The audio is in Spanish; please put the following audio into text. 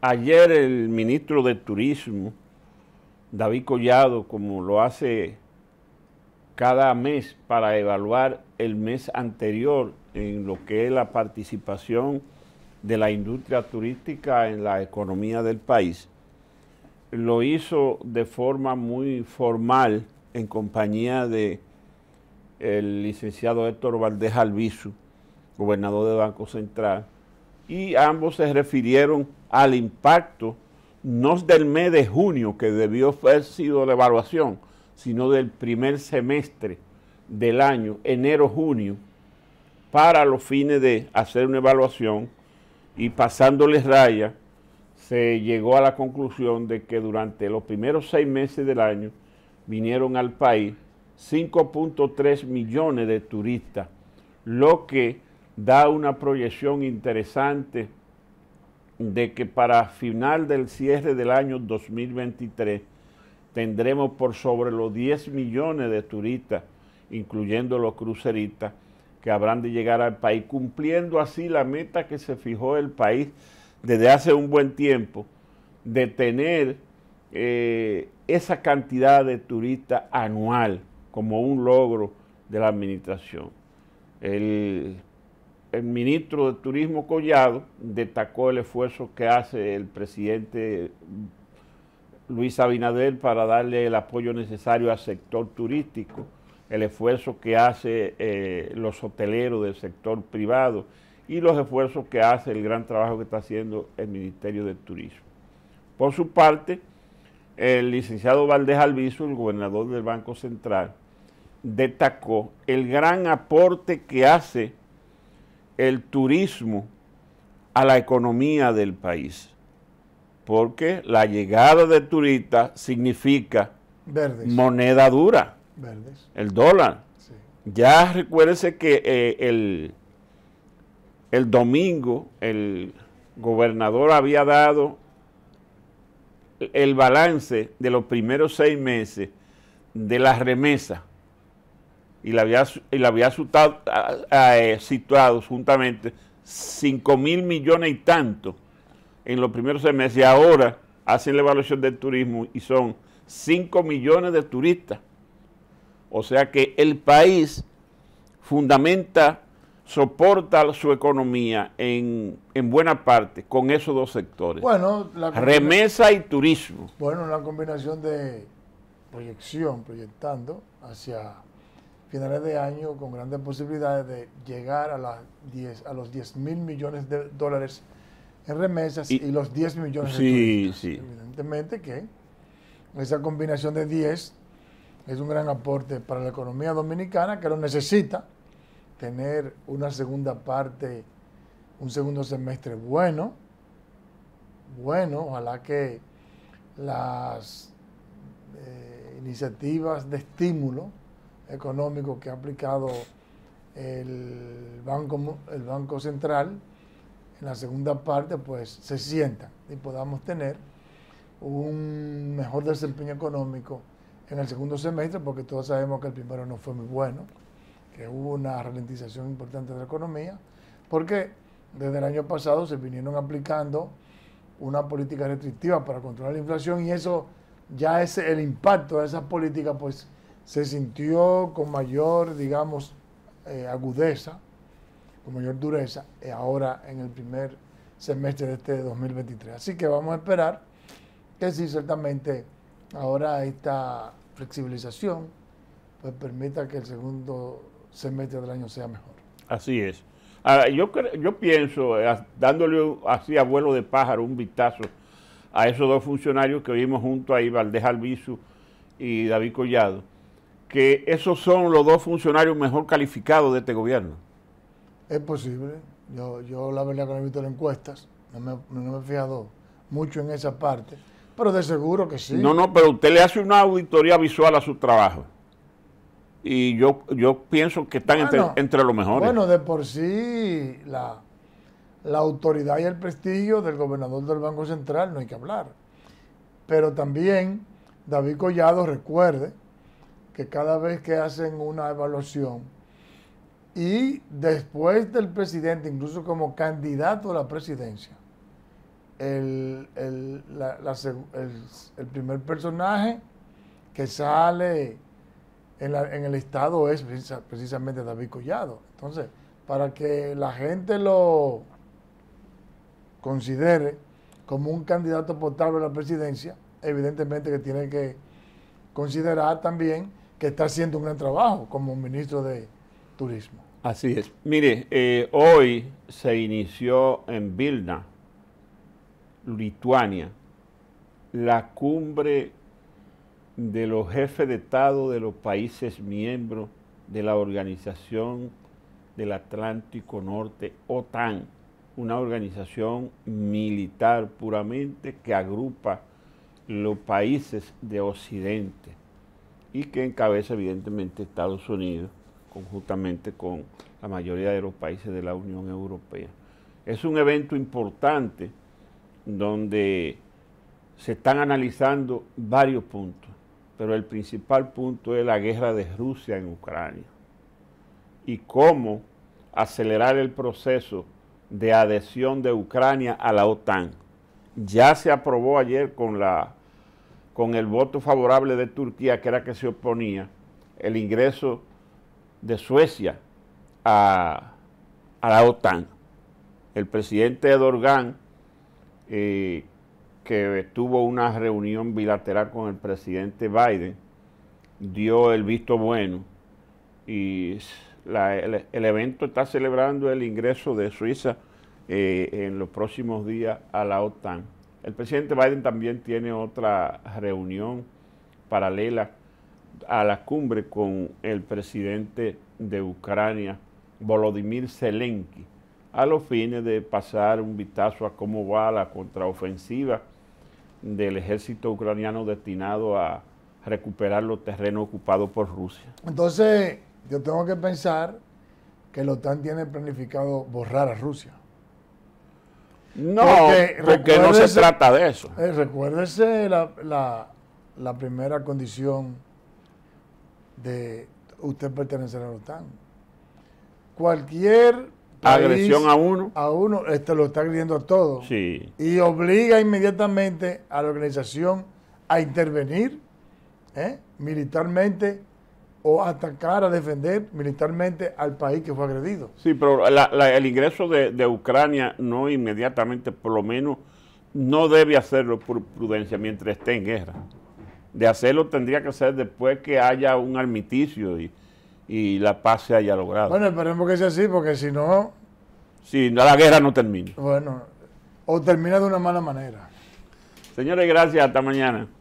Ayer el ministro de Turismo, David Collado, como lo hace cada mes para evaluar el mes anterior en lo que es la participación de la industria turística en la economía del país, lo hizo de forma muy formal en compañía de el licenciado Héctor Valdés Albizu, gobernador del Banco Central, y ambos se refirieron al impacto no del mes de junio, que debió haber sido la evaluación, sino del primer semestre del año, enero-junio, para los fines de hacer una evaluación y pasándoles raya, se llegó a la conclusión de que durante los primeros seis meses del año vinieron al país 5.3 millones de turistas, lo que da una proyección interesante de que para final del cierre del año 2023 tendremos por sobre los 10 millones de turistas, incluyendo los cruceristas, que habrán de llegar al país, cumpliendo así la meta que se fijó el país desde hace un buen tiempo, de tener eh, esa cantidad de turistas anual como un logro de la administración. El el ministro de Turismo Collado destacó el esfuerzo que hace el presidente Luis Abinader para darle el apoyo necesario al sector turístico, el esfuerzo que hace eh, los hoteleros del sector privado y los esfuerzos que hace el gran trabajo que está haciendo el Ministerio de Turismo. Por su parte, el licenciado Valdés Alviso, el gobernador del Banco Central, destacó el gran aporte que hace el turismo a la economía del país, porque la llegada de turistas significa moneda dura, el dólar. Ya recuérdese que eh, el, el domingo el gobernador había dado el balance de los primeros seis meses de las remesas y la había, y eh, situado juntamente 5 mil millones y tanto en los primeros seis meses. Y ahora hacen la evaluación del turismo y son 5 millones de turistas. O sea que el país fundamenta, soporta su economía en, en buena parte con esos dos sectores. Bueno, remesa y turismo. Bueno, una combinación de proyección, proyectando hacia finales de año con grandes posibilidades de llegar a, las 10, a los 10 mil millones de dólares en remesas y, los 10 millones sí, Evidentemente que esa combinación de 10 es un gran aporte para la economía dominicana que lo necesita tener una segunda parte, un segundo semestre bueno, bueno, ojalá que las eh, iniciativas de estímulo económico que ha aplicado el Banco, el banco Central, en la segunda parte, pues se sienta y podamos tener un mejor desempeño económico en el segundo semestre, porque todos sabemos que el primero no fue muy bueno, que hubo una ralentización importante de la economía, porque desde el año pasado se vinieron aplicando una política restrictiva para controlar la inflación y eso ya es el impacto de esas políticas, pues se sintió con mayor, digamos, eh, agudeza, con mayor dureza, eh, ahora en el primer semestre de este 2023. Así que vamos a esperar que sí, ciertamente, ahora esta flexibilización pues, permita que el segundo semestre del año sea mejor. Así es. yo, yo pienso, eh, dándole así a vuelo de pájaro un vistazo a esos dos funcionarios que vimos junto ahí, Valdez Albizu y David Collado, que esos son los dos funcionarios mejor calificados de este gobierno. Es posible. Yo, yo la verdad que no he visto las encuestas, no me, no me he fijado mucho en esa parte, pero de seguro que sí. No, no, pero usted le hace una auditoría visual a su trabajo. Y yo, yo pienso que están entre, entre los mejores. Bueno, de por sí la, la autoridad y el prestigio del gobernador del Banco Central, no hay que hablar. Pero también David Collado, recuerde, que cada vez que hacen una evaluación y después del presidente, incluso como candidato a la presidencia, el, primer personaje que sale en, el Estado es precisamente David Collado. Entonces, para que la gente lo considere como un candidato potable a la presidencia, evidentemente que tiene que considerar también que está haciendo un gran trabajo como ministro de Turismo. Así es. Mire, eh, hoy se inició en Vilna, Lituania, la cumbre de los jefes de Estado de los países miembros de la Organización del Atlántico Norte, OTAN, una organización militar puramente que agrupa los países de Occidente y que encabeza evidentemente Estados Unidos, conjuntamente con la mayoría de los países de la Unión Europea. Es un evento importante donde se están analizando varios puntos, pero el principal punto es la guerra de Rusia en Ucrania y cómo acelerar el proceso de adhesión de Ucrania a la OTAN. Ya se aprobó ayer con la con el voto favorable de Turquía, que era que se oponía el ingreso de Suecia a, la OTAN. El presidente Erdogan, eh, que tuvo una reunión bilateral con el presidente Biden, dio el visto bueno y el, evento está celebrando el ingreso de Suiza eh, en los próximos días a la OTAN. El presidente Biden también tiene otra reunión paralela a la cumbre con el presidente de Ucrania, Volodymyr Zelensky, a los fines de pasar un vistazo a cómo va la contraofensiva del ejército ucraniano destinado a recuperar los terrenos ocupados por Rusia. Entonces, yo tengo que pensar que la OTAN tiene planificado borrar a Rusia. No, porque, no se trata de eso. Eh, recuérdese la, primera condición de usted pertenecer a la OTAN. Cualquier agresión a uno, a uno este lo está agrediendo a todos. Sí. Y obliga inmediatamente a la organización a intervenir ¿eh? militarmente o atacar a defender militarmente al país que fue agredido. Sí, pero el ingreso de, Ucrania no inmediatamente, por lo menos, no debe hacerlo por prudencia mientras esté en guerra. De hacerlo tendría que ser después que haya un armisticio y, y la paz se haya logrado. Bueno, esperemos que sea así, porque si no... Si no, la guerra no termina. Bueno, o termina de una mala manera. Señores, gracias. Hasta mañana.